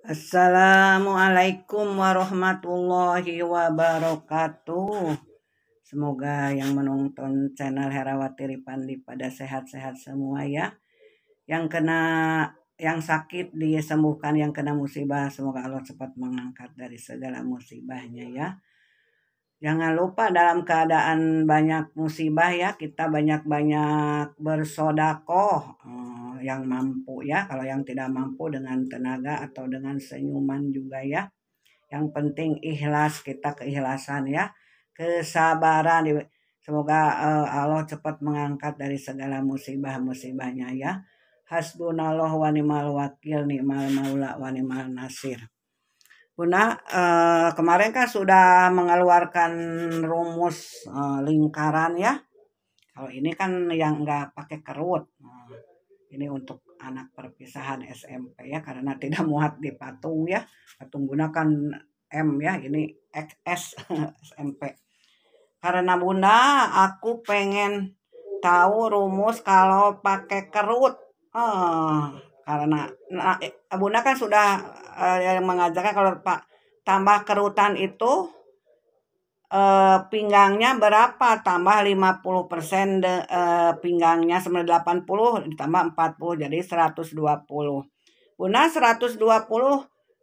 Assalamualaikum warahmatullahi wabarakatuh. Semoga yang menonton channel Herawati Ripandi pada sehat-sehat semua ya. Yang kena yang sakit disembuhkan, yang kena musibah semoga Allah cepat mengangkat dari segala musibahnya ya. Jangan lupa dalam keadaan banyak musibah ya kita banyak-banyak bersodakoh. Hmm yang mampu ya. Kalau yang tidak mampu dengan tenaga atau dengan senyuman juga ya. Yang penting ikhlas kita keikhlasan ya. Kesabaran semoga uh, Allah cepat mengangkat dari segala musibah-musibahnya ya. Hasbunallah wa ni'mal wakil ni'mal maula wa ni'mal nasir. Bunda, uh, kemarin kan sudah mengeluarkan rumus uh, lingkaran ya. Kalau ini kan yang nggak pakai kerut. Nah, ini untuk anak perpisahan SMP ya karena tidak muat di patung ya patung gunakan M ya ini XS SMP karena bunda aku pengen tahu rumus kalau pakai kerut oh, karena nah, bunda kan sudah eh, yang mengajarkan kalau pak tambah kerutan itu eh, pinggangnya berapa tambah 50 persen eh, pinggangnya 980 ditambah 40 jadi 120 guna 120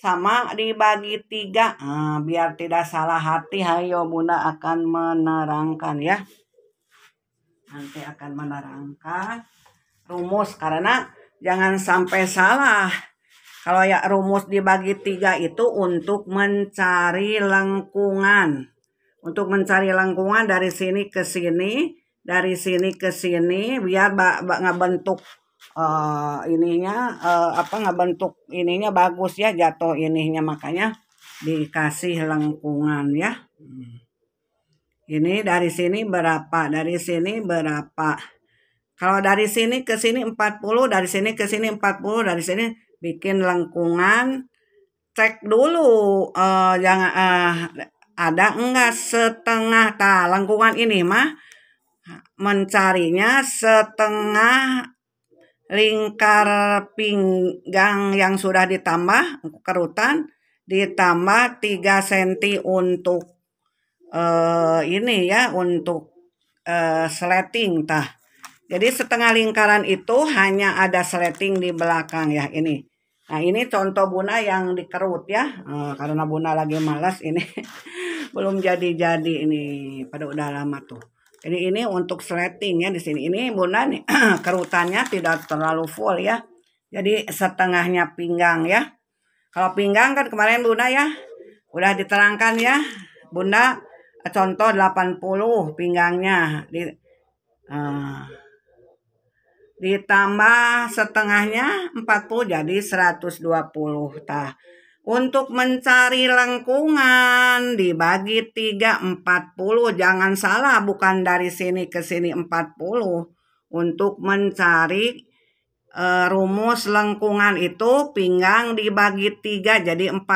sama dibagi tiga nah, biar tidak salah hati hayo bunda akan menerangkan ya nanti akan menerangkan rumus karena jangan sampai salah kalau ya rumus dibagi tiga itu untuk mencari lengkungan untuk mencari lengkungan dari sini ke sini, dari sini ke sini biar bak, bak ngebentuk uh, ininya uh, apa ngebentuk ininya bagus ya jatuh ininya makanya dikasih lengkungan ya. Hmm. Ini dari sini berapa? Dari sini berapa? Kalau dari sini ke sini 40, dari sini ke sini 40, dari sini bikin lengkungan. Cek dulu uh, eh, jangan uh, ada enggak setengah tak lengkungan ini mah mencarinya setengah lingkar pinggang yang sudah ditambah kerutan ditambah 3 cm untuk uh, ini ya untuk uh, sleting tah jadi setengah lingkaran itu hanya ada sleting di belakang ya ini Nah ini contoh bunga yang dikerut ya eh, karena bunga lagi malas ini belum jadi-jadi ini pada udah lama tuh. Jadi ini untuk sleting ya di sini. Ini bunga nih kerutannya tidak terlalu full ya. Jadi setengahnya pinggang ya. Kalau pinggang kan kemarin bunda ya udah diterangkan ya. Bunda contoh 80 pinggangnya di uh, ditambah setengahnya 40 jadi 120 tah. Untuk mencari lengkungan dibagi 3 40 jangan salah bukan dari sini ke sini 40 untuk mencari e, rumus lengkungan itu pinggang dibagi 3 jadi 40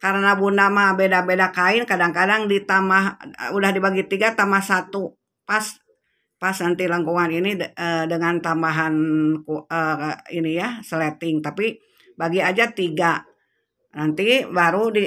karena bunda mah beda-beda kain kadang-kadang ditambah e, udah dibagi tiga tambah satu pas pas nanti lengkungan ini uh, dengan tambahan uh, ini ya seleting tapi bagi aja tiga nanti baru di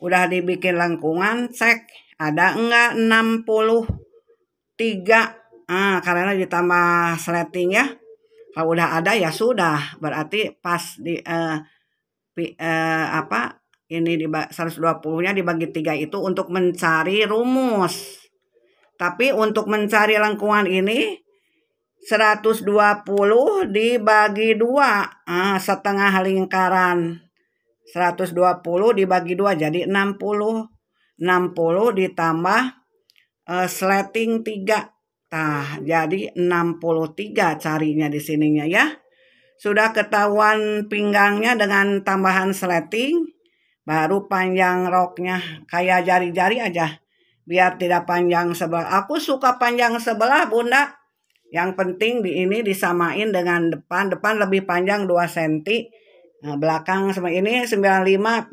udah dibikin lengkungan cek ada enggak 63 ah karena ditambah seleting ya kalau udah ada ya sudah berarti pas di uh, pi, uh, apa ini di 120 nya dibagi tiga itu untuk mencari rumus tapi untuk mencari lengkungan ini 120 dibagi 2 nah, setengah lingkaran 120 dibagi 2 jadi 60 60 ditambah uh, eh, sleting 3 Nah jadi 63 carinya di sininya ya sudah ketahuan pinggangnya dengan tambahan sleting baru panjang roknya kayak jari-jari aja biar tidak panjang sebelah. Aku suka panjang sebelah, Bunda. Yang penting di ini disamain dengan depan. Depan lebih panjang 2 cm. Nah, belakang ini 95,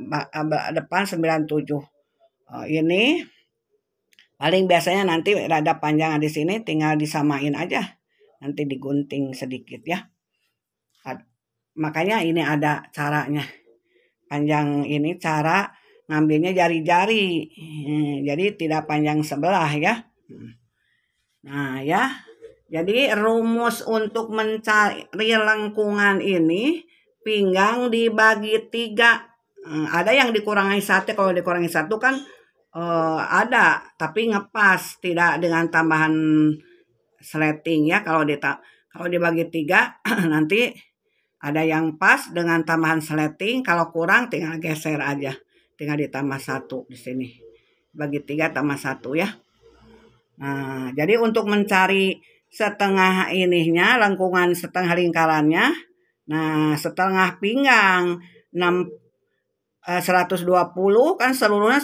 depan 97. Oh, ini paling biasanya nanti rada panjang di sini tinggal disamain aja. Nanti digunting sedikit ya. Makanya ini ada caranya. Panjang ini cara ngambilnya jari-jari iya. hmm, jadi tidak panjang sebelah ya nah ya jadi rumus untuk mencari lengkungan ini pinggang dibagi tiga hmm, ada yang dikurangi satu kalau dikurangi satu kan uh, ada tapi ngepas tidak dengan tambahan sleting ya kalau di kalau dibagi tiga nanti ada yang pas dengan tambahan sleting kalau kurang tinggal geser aja tinggal ditambah satu di sini bagi tiga tambah satu ya nah jadi untuk mencari setengah ininya lengkungan setengah lingkarannya nah setengah pinggang 6 120 eh, kan seluruhnya 120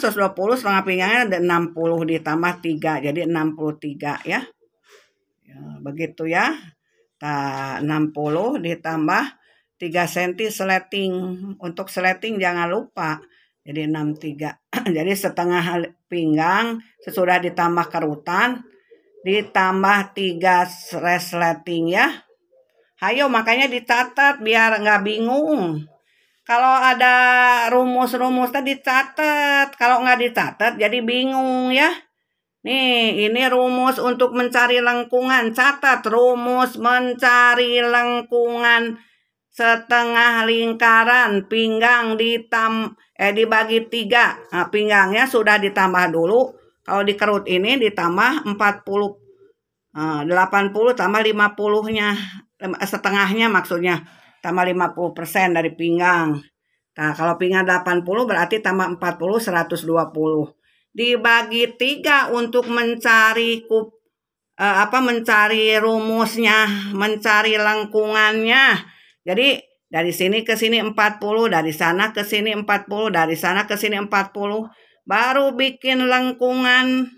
setengah pinggangnya ada 60 ditambah 3 jadi 63 ya. ya begitu ya Ta, 60 ditambah 3 cm seleting untuk seleting jangan lupa jadi 63 jadi setengah pinggang sesudah ditambah kerutan ditambah 3 resleting ya Ayo makanya dicatat biar nggak bingung kalau ada rumus-rumus tadi catat, kalau nggak dicatat jadi bingung ya Nih, ini rumus untuk mencari lengkungan. Catat, rumus mencari lengkungan setengah lingkaran pinggang ditam eh dibagi tiga nah, pinggangnya sudah ditambah dulu kalau dikerut ini ditambah 40 80 eh, tambah 50 nya eh, setengahnya maksudnya tambah 50 persen dari pinggang nah kalau pinggang 80 berarti tambah 40 120 dibagi tiga untuk mencari kup eh, apa mencari rumusnya mencari lengkungannya jadi dari sini ke sini 40, dari sana ke sini 40, dari sana ke sini 40. Baru bikin lengkungan.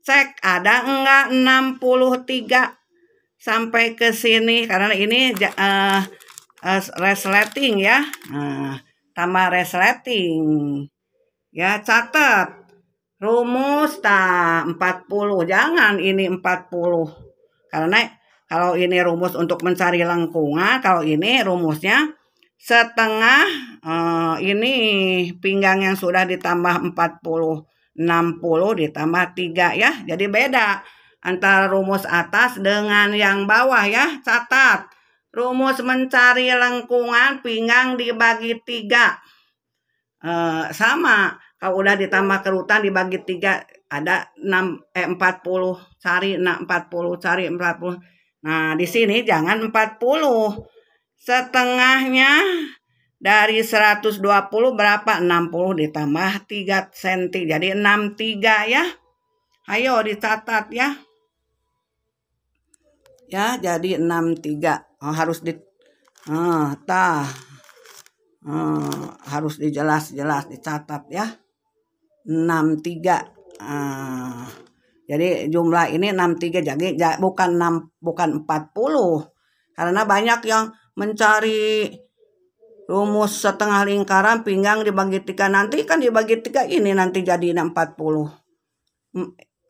Cek ada enggak 63 sampai ke sini karena ini uh, eh, uh, eh, resleting ya. Uh, tambah resleting. Ya, catat. Rumus nah, tak 40. Jangan ini 40. Karena kalau ini rumus untuk mencari lengkungan, kalau ini rumusnya setengah eh, ini pinggang yang sudah ditambah 40 60 ditambah 3 ya. Jadi beda antara rumus atas dengan yang bawah ya. Catat. Rumus mencari lengkungan pinggang dibagi 3. Eh, sama kalau udah ditambah kerutan dibagi 3 ada 6 eh 40 cari nah 40 cari 40 Nah, di sini jangan 40. Setengahnya dari 120 berapa? 60 ditambah 3 cm. Jadi 63 ya. Ayo dicatat ya. Ya, jadi 63. Oh, harus di ah, tah. Hmm, harus dijelas-jelas dicatat ya. 63. Ah. Jadi jumlah ini 63 jadi bukan 6 bukan 40. Karena banyak yang mencari rumus setengah lingkaran pinggang dibagi tiga nanti kan dibagi tiga ini nanti jadi 40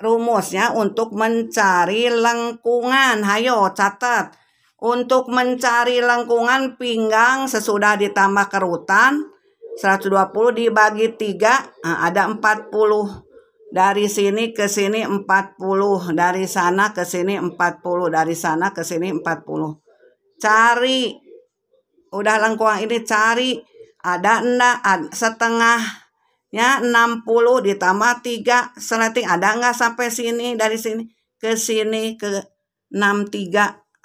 rumusnya untuk mencari lengkungan. Hayo catat. Untuk mencari lengkungan pinggang sesudah ditambah kerutan 120 dibagi 3 eh, ada 40 dari sini ke sini 40, dari sana ke sini 40, dari sana ke sini 40. Cari. Udah lengkuang ini cari ada enggak setengah ya 60 ditambah 3 seleting ada enggak sampai sini dari sini ke sini ke 63.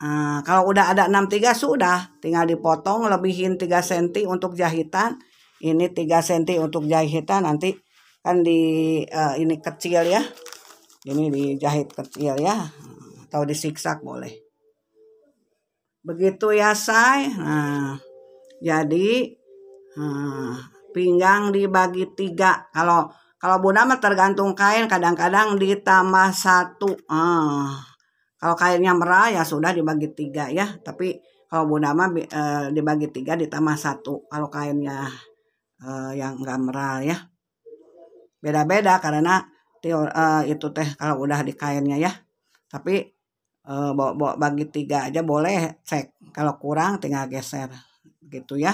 Nah, kalau udah ada 63 sudah tinggal dipotong lebihin 3 cm untuk jahitan. Ini 3 cm untuk jahitan nanti kan di uh, ini kecil ya ini dijahit kecil ya atau disiksak boleh begitu ya say nah jadi uh, pinggang dibagi tiga kalau kalau bunda mah tergantung kain kadang-kadang ditambah satu ah kalau kainnya merah ya sudah dibagi tiga ya tapi kalau bunda mah uh, dibagi tiga ditambah satu kalau kainnya uh, yang enggak merah ya beda-beda karena teori, uh, itu teh kalau udah di kainnya ya tapi uh, bawa, bawa bagi tiga aja boleh cek kalau kurang tinggal geser gitu ya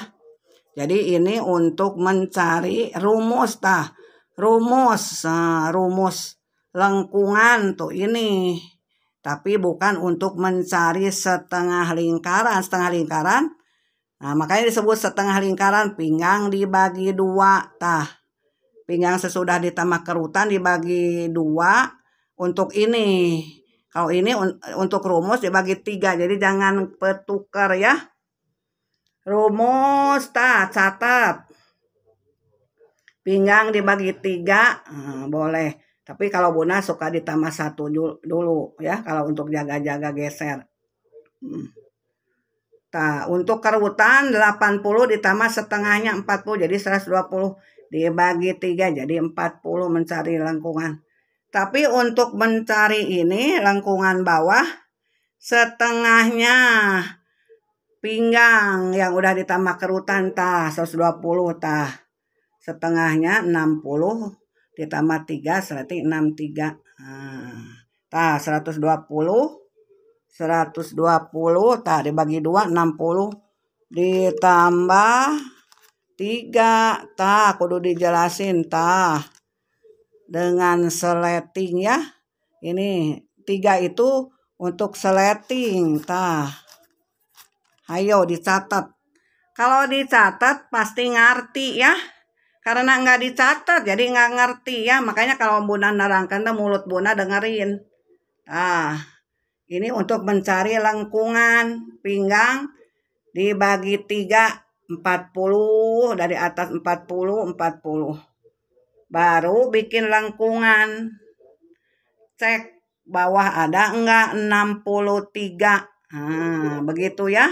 jadi ini untuk mencari rumus tah rumus uh, rumus lengkungan tuh ini tapi bukan untuk mencari setengah lingkaran setengah lingkaran nah makanya disebut setengah lingkaran pinggang dibagi dua tah pinggang sesudah ditambah kerutan dibagi dua untuk ini kalau ini untuk rumus dibagi tiga jadi jangan petukar ya rumus ta catat pinggang dibagi tiga hmm, boleh tapi kalau buna suka ditambah satu dulu ya kalau untuk jaga-jaga geser hmm. Nah, untuk kerutan 80 ditambah setengahnya 40 jadi 120 dibagi tiga jadi 40 mencari lengkungan. Tapi untuk mencari ini lengkungan bawah setengahnya pinggang yang udah ditambah kerutan tah 120 tah. Setengahnya 60 ditambah 3 berarti 63. Nah, tah 120 120 tah dibagi 2 60 ditambah tiga tak kudu dijelasin tak dengan seleting ya ini tiga itu untuk seleting tah ayo dicatat kalau dicatat pasti ngerti ya karena nggak dicatat jadi nggak ngerti ya makanya kalau bunda narangkan tuh mulut bunda dengerin ah ini untuk mencari lengkungan pinggang dibagi tiga 40 dari atas 40 40 baru bikin lengkungan cek bawah ada enggak 63 nah, begitu ya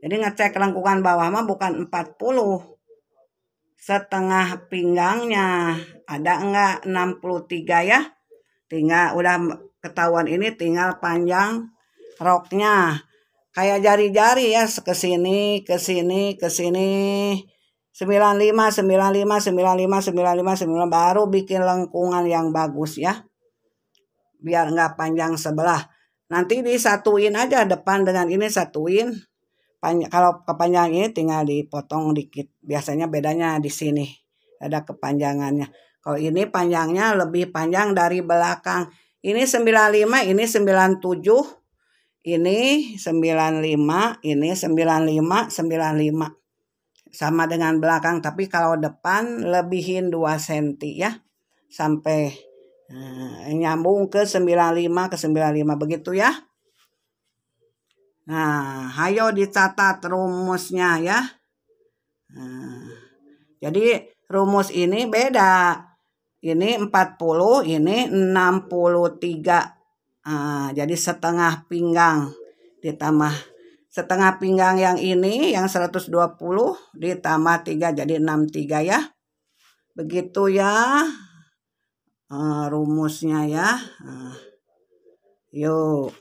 jadi ngecek lengkungan bawah mah bukan 40 setengah pinggangnya ada enggak 63 ya tinggal udah ketahuan ini tinggal panjang roknya kayak jari-jari ya ke sini ke sini ke sini 95 95 95 95 95 baru bikin lengkungan yang bagus ya biar nggak panjang sebelah nanti disatuin aja depan dengan ini satuin kalau kepanjangan ini tinggal dipotong dikit biasanya bedanya di sini ada kepanjangannya kalau ini panjangnya lebih panjang dari belakang ini 95 ini 97 ini 95, ini 95, 95. Sama dengan belakang, tapi kalau depan lebihin 2 cm ya. Sampai uh, nyambung ke 95 ke 95 begitu ya. Nah, ayo dicatat rumusnya ya. Nah, jadi rumus ini beda. Ini 40, ini 63 Nah, jadi setengah pinggang ditambah setengah pinggang yang ini yang 120 ditambah 3 jadi 63 ya. Begitu ya uh, rumusnya ya. Uh, yuk.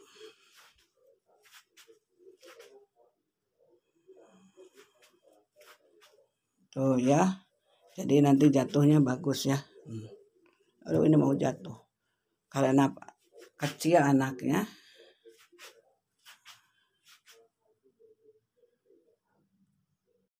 Tuh ya. Jadi nanti jatuhnya bagus ya. Hmm. Aduh ini mau jatuh. Karena apa? kecil anaknya